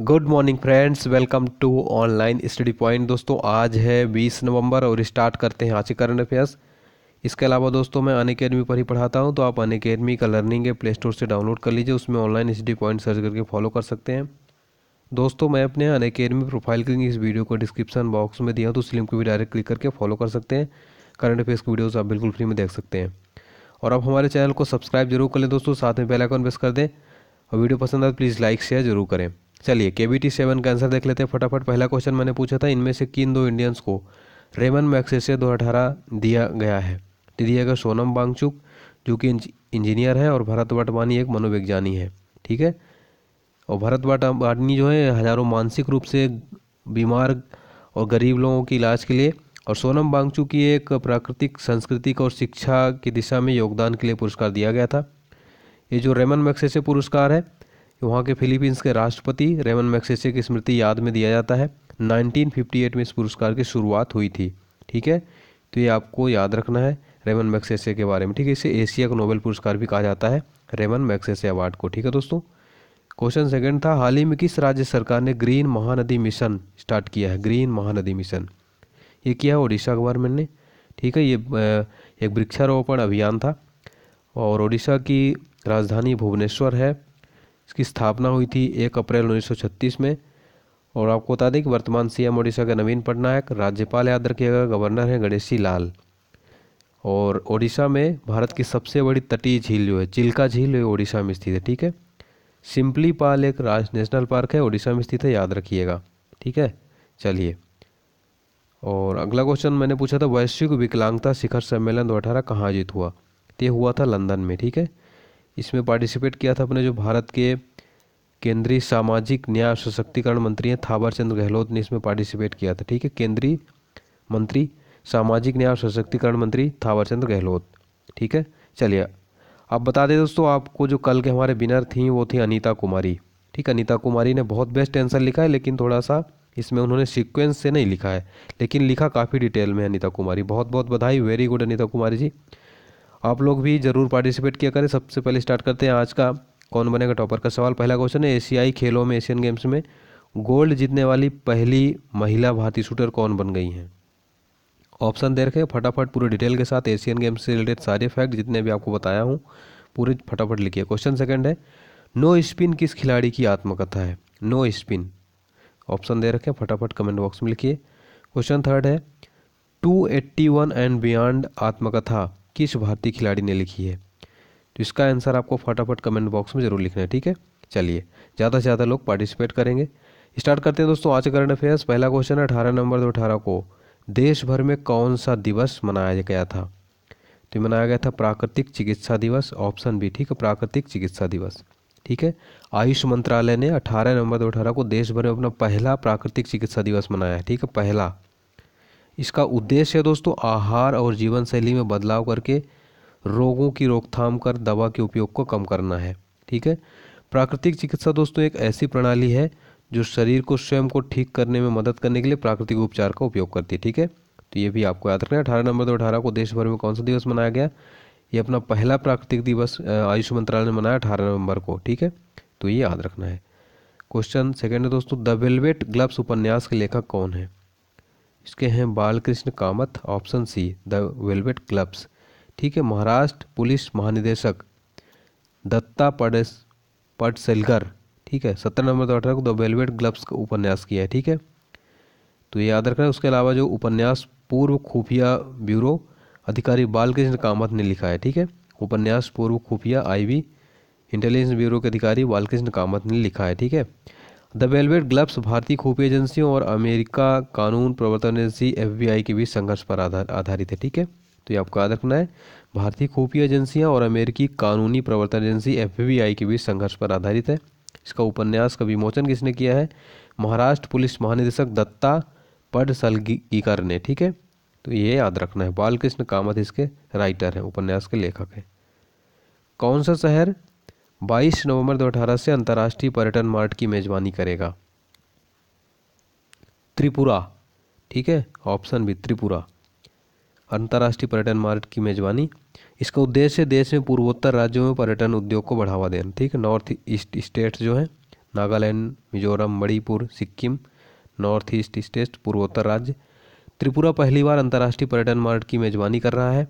good morning friends welcome to online study point दोस्तों आज है 20 नवंबर और स्टार्ट करते हैं आज के करंट अफेयर्स इसके अलावा दोस्तों मैं अन अकेडमी पर ही पढ़ाता हूं तो आप अन अकेडमी का लर्निंग है प्ले स्टोर से डाउनलोड कर लीजिए उसमें ऑनलाइन स्टडी पॉइंट सर्च करके फॉलो कर सकते हैं दोस्तों मैं अपने अन अकेडमी प्रोफाइल की इस वीडियो को डिस्क्रिप्शन बॉक्स में दिया हूँ तो उस लिंक को भी डायरेक्ट क्लिक करके फॉलो कर सकते हैं करंट अफेयर्स की वीडियोज़ आप बिल्कुल फ्री में देख सकते हैं और आप हमारे चैनल को सब्सक्राइब जरूर कर लें दोस्तों साथ में बेलाइकॉन प्रेस कर दें और वीडियो पसंद आए प्लीज़ लाइक शेयर जरूर करें चलिए के बी टी सेवन का आंसर देख लेते हैं फटाफट पहला क्वेश्चन मैंने पूछा था इनमें से किन दो इंडियंस को रेमन मैक्से से दो अठारह दिया गया है दिया गया सोनम बांगचुक जो कि इंजीनियर है और भरत वाटवानी एक मनोविज्ञानी है ठीक है और भरत वाटवानी जो है हजारों मानसिक रूप से बीमार और गरीब लोगों के इलाज के लिए और सोनम बांगचू की एक प्राकृतिक सांस्कृतिक और शिक्षा की दिशा में योगदान के लिए पुरस्कार दिया गया था ये जो रेमन मैक्सेसे पुरस्कार है वहाँ के फिलीपींस के राष्ट्रपति रेमन मैक्सेसे की स्मृति याद में दिया जाता है 1958 में इस पुरस्कार की शुरुआत हुई थी ठीक है तो ये आपको याद रखना है रेमन मैक्सेसे के बारे में ठीक है इसे एशिया का नोबेल पुरस्कार भी कहा जाता है रेमन मैक्सेसे अवार्ड को ठीक है दोस्तों क्वेश्चन सेकंड था हाल ही में किस राज्य सरकार ने ग्रीन महानदी मिशन स्टार्ट किया है ग्रीन महानदी मिशन ये किया है ओडिशा गवर्नमेंट ने ठीक है ये एक वृक्षारोपण अभियान था और ओडिशा की राजधानी भुवनेश्वर है इसकी स्थापना हुई थी एक अप्रैल 1936 में और आपको बता दें कि वर्तमान सीएम ओडिशा के नवीन पटनायक राज्यपाल याद रखिएगा गवर्नर हैं गणेशी लाल और ओडिशा में भारत की सबसे बड़ी तटीय झील जो है चिल्का झील ओडिशा में स्थित है ठीक है सिंपली पाल एक राज नेशनल पार्क है ओडिशा में स्थित है याद रखिएगा ठीक है चलिए और अगला क्वेश्चन मैंने पूछा था वैश्विक विकलांगता शिखर सम्मेलन दो अठारह कहाँ आयोजित हुआ तो ये हुआ था लंदन में ठीक है इसमें पार्टिसिपेट किया था अपने जो भारत के केंद्रीय सामाजिक न्याय और सशक्तिकरण मंत्री हैं थावर चंद गहलोत ने इसमें पार्टिसिपेट किया था ठीक है केंद्रीय मंत्री सामाजिक न्याय और सशक्तिकरण मंत्री थावर चंद गहलोत ठीक है चलिए अब बता दें दोस्तों आपको जो कल के हमारे विनर थी वो थी अनीता कुमारी ठीक है अनीता कुमारी ने बहुत बेस्ट आंसर लिखा है लेकिन थोड़ा सा इसमें उन्होंने सीक्वेंस से नहीं लिखा है लेकिन लिखा काफ़ी डिटेल में अनीता कुमारी बहुत बहुत बधाई वेरी गुड अनीता कुमारी जी आप लोग भी ज़रूर पार्टिसिपेट किया करें सबसे पहले स्टार्ट करते हैं आज का कौन बनेगा टॉपर का सवाल पहला क्वेश्चन है एशियाई खेलों में एशियन गेम्स में गोल्ड जीतने वाली पहली महिला भारतीय शूटर कौन बन गई हैं ऑप्शन दे रखे फटाफट पूरे डिटेल के साथ एशियन गेम्स से रिलेटेड सारे फैक्ट जितने भी आपको बताया हूँ पूरे फटाफट लिखिए क्वेश्चन सेकंड है नो स्पिन किस खिलाड़ी की आत्मकथा है नो स्पिन ऑप्शन दे रखे फटाफट कमेंट बॉक्स में लिखिए क्वेश्चन थर्ड है two eighty one and beyond आत्मकथा किस भारतीय खिलाड़ी ने लिखी है तो इसका आंसर आपको फटाफट कमेंट बॉक्स में ज़रूर लिखना है ठीक है चलिए ज़्यादा से ज़्यादा लोग पार्टिसिपेट करेंगे स्टार्ट करते हैं दोस्तों आज करंट अफेयर्स पहला क्वेश्चन है अठारह नवंबर दो अठारह को देश भर में कौन सा दिवस मनाया गया था तो मनाया गया था प्राकृतिक चिकित्सा दिवस ऑप्शन बी ठीक है प्राकृतिक चिकित्सा दिवस ठीक है आयुष मंत्रालय ने 18 नवंबर दो अठारह को देश भर में अपना पहला प्राकृतिक चिकित्सा दिवस मनाया है ठीक है पहला इसका उद्देश्य है दोस्तों आहार और जीवन शैली में बदलाव करके रोगों की रोकथाम कर दवा के उपयोग को कम करना है ठीक है प्राकृतिक चिकित्सा दोस्तों एक ऐसी प्रणाली है जो शरीर को स्वयं को ठीक करने में मदद करने के लिए प्राकृतिक उपचार का उपयोग करती है ठीक है तो ये भी आपको याद रखना है अठारह नंबर दो अठारह को देश भर में कौन सा दिवस मनाया गया ये अपना पहला प्राकृतिक दिवस आयुष मंत्रालय ने मनाया अठारह नवंबर को ठीक है तो ये याद रखना है क्वेश्चन सेकेंड है दोस्तों द वेलवेट ग्लव्स उपन्यास के लेखक कौन है इसके हैं Balkrishna Kamat option C the velvet clubs ठीक है महाराष्ट्र पुलिस महानिदेशक दत्ता पडेस पटसेलगर ठीक है सत्रह नंबर तो अठारह को द वेलवेट क्लब्स का उपन्यास किया है ठीक है तो ये याद रखना उसके अलावा जो उपन्यास पूर्व खुफिया ब्यूरो अधिकारी बालकृष्ण कामत ने लिखा है ठीक है उपन्यास पूर्व खुफिया आईबी इंटेलिजेंस ब्यूरो के अधिकारी बालकृष्ण कामत ने लिखा है ठीक है द वेलवेट ग्लब्स भारतीय खुफिया एजेंसियों और अमेरिका कानून प्रवर्तन एजेंसी एफ के बीच संघर्ष पर आधार आधारित है ठीक है तो ये आपको याद रखना है भारतीय खुफिया एजेंसियाँ और अमेरिकी कानूनी प्रवर्तन एजेंसी एफ के बीच संघर्ष पर आधारित है इसका उपन्यास का विमोचन किसने किया है महाराष्ट्र पुलिस महानिदेशक दत्ता पडसलगीकर ने ठीक है तो ये याद रखना है बालकृष्ण कामत इसके राइटर हैं उपन्यास के लेखक हैं कौन सा शहर 22 नवंबर 2018 से अंतर्राष्ट्रीय पर्यटन मार्ट की मेज़बानी करेगा त्रिपुरा ठीक है ऑप्शन भी त्रिपुरा अंतर्राष्ट्रीय पर्यटन मार्ट की मेज़बानी इसका उद्देश्य देश में पूर्वोत्तर राज्यों में पर्यटन उद्योग को बढ़ावा देना ठीक है नॉर्थ ईस्ट स्टेट्स जो हैं Nagaland Mizoram Manipur Sikkim north east state पूर्वोत्तर राज्य त्रिपुरा पहली बार अंतर्राष्ट्रीय पर्यटन मार्ट की मेज़बानी कर रहा है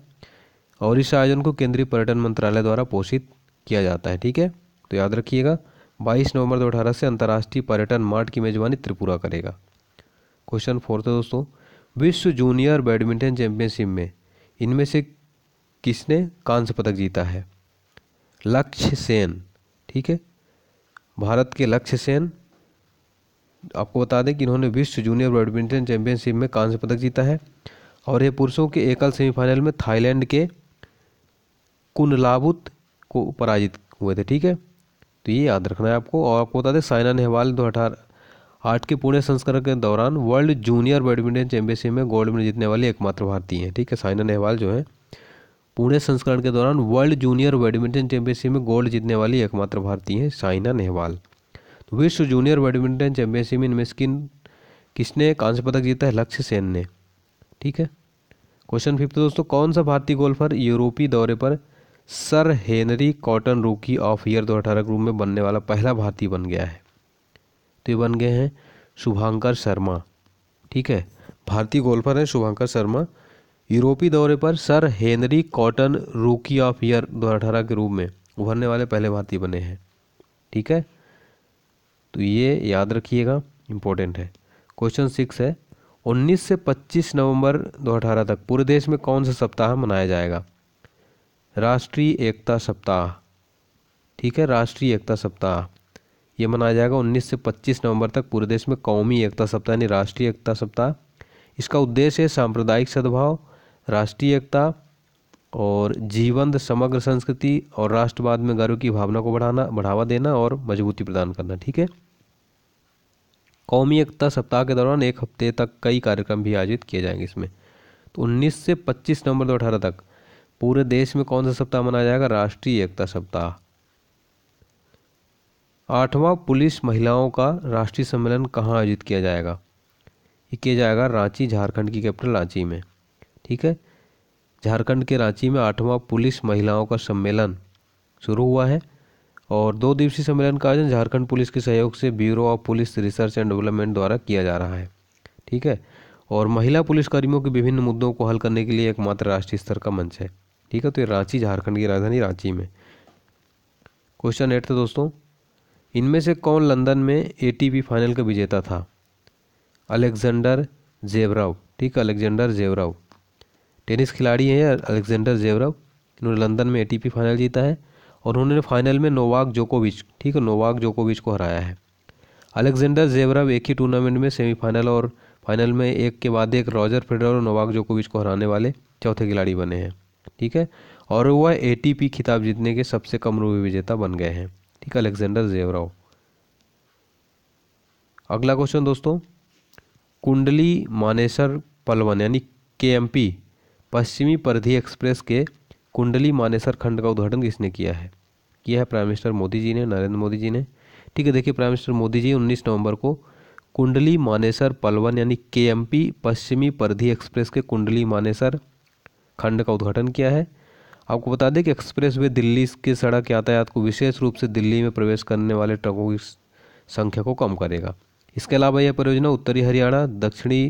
और इस आयोजन को केंद्रीय पर्यटन मंत्रालय द्वारा पोषित किया जाता है ठीक है तो याद रखिएगा 22 नवंबर अठारह से अंतर्राष्ट्रीय पर्यटन मार्ट की मेज़बानी त्रिपुरा करेगा क्वेश्चन फोर्थ है दोस्तों विश्व जूनियर बैडमिंटन चैंपियनशिप में इनमें से किसने कांस्य पदक जीता है लक्ष्य सेन ठीक है भारत के लक्ष्य सेन आपको बता दें कि इन्होंने विश्व जूनियर बैडमिंटन चैंपियनशिप में कांस्य पदक जीता है और ये पुरुषों के एकल सेमीफाइनल में थाईलैंड के कुनलाबुत को पराजित हुए थे ठीक है तो ये याद रखना है आपको और आपको बता दें साइना नेहवाल दो अठारह आठ के पुणे संस्करण के दौरान वर्ल्ड जूनियर बैडमिंटन चैंपियनशिप में गोल्ड मेडल जीतने वाली एकमात्र भारतीय हैं ठीक है साइना नेहवाल जो है पुणे संस्करण के दौरान वर्ल्ड जूनियर बैडमिंटन चैंपियनशिप में गोल्ड जीतने वाली एकमात्र भारतीय हैं साइना नेहवाल तो विश्व जूनियर बैडमिंटन चैंपियनशिप में इनमें किन किसने कांस्य पदक जीता है लक्ष्य सेन ने ठीक है क्वेश्चन फिफ्थ दोस्तों कौन सा भारतीय गोल्फर यूरोपीय दौरे पर sir Henry Cotton rookie of year दो हज़ार ग्रुप में बनने वाला पहला भारतीय बन गया है तो ये बन गए हैं शुभांकर शर्मा ठीक है भारतीय गोल्फर हैं शुभांकर शर्मा यूरोपीय दौरे पर sir Henry Cotton rookie of year दो अठारह के रूप में उभरने वाले पहले भारतीय बने हैं ठीक है तो ये याद रखिएगा इम्पोर्टेंट है क्वेश्चन सिक्स है 19 से 25 नवंबर 2018 तक पूरे देश में कौन सा सप्ताह मनाया जाएगा राष्ट्रीय एकता सप्ताह ठीक है राष्ट्रीय एकता सप्ताह ये मनाया जाएगा 19 से 25 नवंबर तक पूरे देश में कौमी एकता सप्ताह यानी राष्ट्रीय एकता सप्ताह इसका उद्देश्य है सांप्रदायिक सद्भाव राष्ट्रीय एकता और जीवंत समग्र संस्कृति और राष्ट्रवाद में गर्व की भावना को बढ़ाना बढ़ावा देना और मजबूती प्रदान करना ठीक है कौमी एकता सप्ताह के दौरान एक हफ्ते तक कई कार्यक्रम भी आयोजित किए जाएंगे इसमें तो उन्नीस से पच्चीस नवंबर दो तक पूरे देश में कौन सा सप्ताह मनाया जाएगा राष्ट्रीय एकता सप्ताह आठवां पुलिस महिलाओं का राष्ट्रीय सम्मेलन कहाँ आयोजित किया जाएगा ये किया जाएगा रांची झारखंड की कैपिटल रांची में ठीक है झारखंड के रांची में आठवां पुलिस महिलाओं का सम्मेलन शुरू हुआ है और दो दिवसीय सम्मेलन का आयोजन झारखंड पुलिस के सहयोग से bureau of police research and development द्वारा किया जा रहा है ठीक है और महिला पुलिसकर्मियों के विभिन्न मुद्दों को हल करने के लिए एकमात्र राष्ट्रीय स्तर का मंच है ठीक है तो ये रांची झारखंड की राजधानी रांची में क्वेश्चन एट था दोस्तों इनमें से कौन लंदन में ए फाइनल का विजेता था अलेक्जेंडर जेवराव ठीक है अलेक्जेंडर जेवराव टेनिस खिलाड़ी हैं अलेक्जेंडर जेवराव इन्होंने लंदन में ए फाइनल जीता है और उन्होंने फाइनल में नोवाक जोकोविच ठीक है नोवाक जोकोविच को हराया है अलेक्जेंडर जेवराव एक ही टूर्नामेंट में सेमीफाइनल और फाइनल में एक के बाद एक रॉजर फेडरर और नोवाक जोकोविच को हराने वाले चौथे खिलाड़ी बने हैं ठीक है और वह ए खिताब जीतने के सबसे कम रूपी विजेता बन गए हैं ठीक है अलेक्जेंडर जेवराव अगला क्वेश्चन दोस्तों कुंडली मानेसर पलवन यानी के पश्चिमी परधी एक्सप्रेस के कुंडली मानेसर खंड का उद्घाटन किसने किया है किया है प्राइम मिनिस्टर मोदी जी ने नरेंद्र मोदी जी ने ठीक है देखिए प्राइम मिनिस्टर मोदी जी 19 नवंबर को कुंडली मानेसर पलवन यानी के पश्चिमी परधी एक्सप्रेस के कुंडली मानेसर खंड का उद्घाटन किया है आपको बता दें कि एक्सप्रेस वे दिल्ली के सड़क यातायात को विशेष रूप से दिल्ली में प्रवेश करने वाले ट्रकों की संख्या को कम करेगा इसके अलावा यह परियोजना उत्तरी हरियाणा दक्षिणी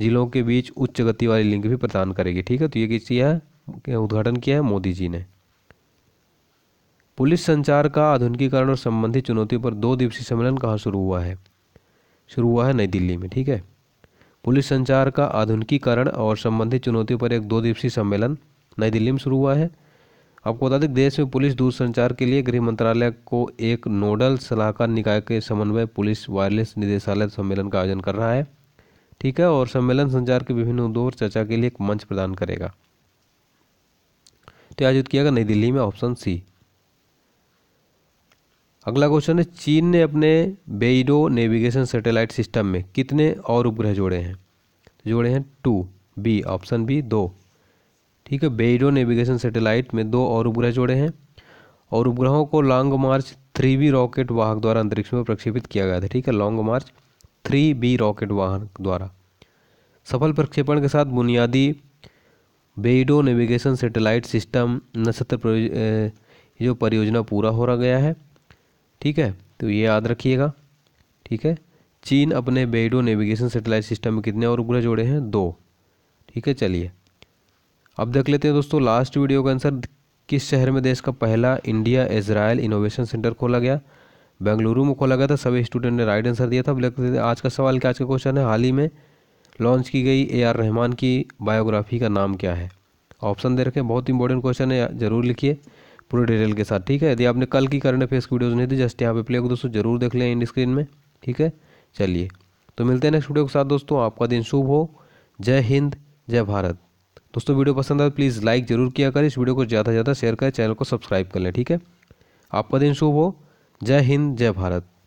जिलों के बीच उच्च गति वाली लिंक भी प्रदान करेगी ठीक है तो ये किसी है उद्घाटन किया है मोदी जी ने पुलिस संचार का आधुनिकीकरण और संबंधित चुनौतियों पर दो दिवसीय सम्मेलन कहाँ शुरू हुआ है शुरू हुआ है नई दिल्ली में ठीक है पुलिस संचार का आधुनिकीकरण और संबंधित चुनौतियों पर एक दो दिवसीय सम्मेलन नई दिल्ली में शुरू हुआ है आपको बता दें देश में पुलिस दूरसंचार के लिए गृह मंत्रालय को एक नोडल सलाहकार निकाय के समन्वय पुलिस वायरलेस निदेशालय सम्मेलन का आयोजन कर रहा है ठीक है और सम्मेलन संचार के विभिन्न मुद्दों पर चर्चा के लिए एक मंच प्रदान करेगा तो आयोजित किया गया नई दिल्ली में ऑप्शन सी अगला क्वेश्चन है चीन ने अपने बेइडो नेविगेशन सैटेलाइट सिस्टम में कितने और उपग्रह जोड़े हैं जोड़े हैं टू बी ऑप्शन बी दो ठीक है बेइडो नेविगेशन सैटेलाइट में दो और उपग्रह जोड़े हैं और उपग्रहों को Long March three B rocket वाहक द्वारा अंतरिक्ष में प्रक्षेपित किया गया था ठीक है Long March three B rocket वाहन द्वारा सफल प्रक्षेपण के साथ बुनियादी बेइडो नेविगेशन सैटेलाइट सिस्टम नक्षत्र जो परियोजना पूरा हो रहा गया है ठीक है तो ये याद रखिएगा ठीक है चीन अपने बेडो नेविगेशन सेटेलाइट सिस्टम में कितने और उपग्रह जोड़े हैं दो ठीक है चलिए अब देख लेते हैं दोस्तों लास्ट वीडियो का आंसर किस शहर में देश का पहला इंडिया इसराइल इनोवेशन सेंटर खोला गया बेंगलुरु में खोला गया था सभी स्टूडेंट ने राइट आंसर दिया था अब देखते आज का सवाल क्या आज का क्वेश्चन है हाल ही में लॉन्च की गई ए आर रहमान की बायोग्राफी का नाम क्या है ऑप्शन दे रखें बहुत इंपॉर्टेंट क्वेश्चन है ज़रूर लिखिए पूरी डिटेल के साथ ठीक है यदि आपने कल की करंट अफेयर्स की वीडियोज़ नहीं थी जस्ट यहाँ पे प्ले को दोस्तों जरूर देख लें इन स्क्रीन में ठीक है चलिए तो मिलते हैं नेक्स्ट वीडियो के साथ दोस्तों आपका दिन शुभ हो जय हिंद जय भारत दोस्तों वीडियो पसंद आए प्लीज़ तो लाइक जरूर किया करें इस वीडियो को ज़्यादा से ज़्यादा शेयर करें चैनल को सब्सक्राइब कर लें ठीक है आपका दिन शुभ हो जय हिंद जय भारत